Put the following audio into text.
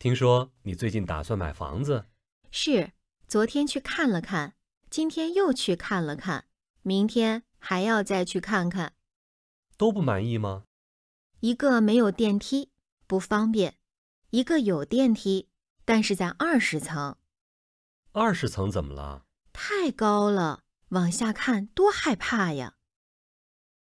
听说你最近打算买房子，是昨天去看了看，今天又去看了看，明天还要再去看看，都不满意吗？一个没有电梯，不方便；一个有电梯，但是在二十层，二十层怎么了？太高了，往下看多害怕呀。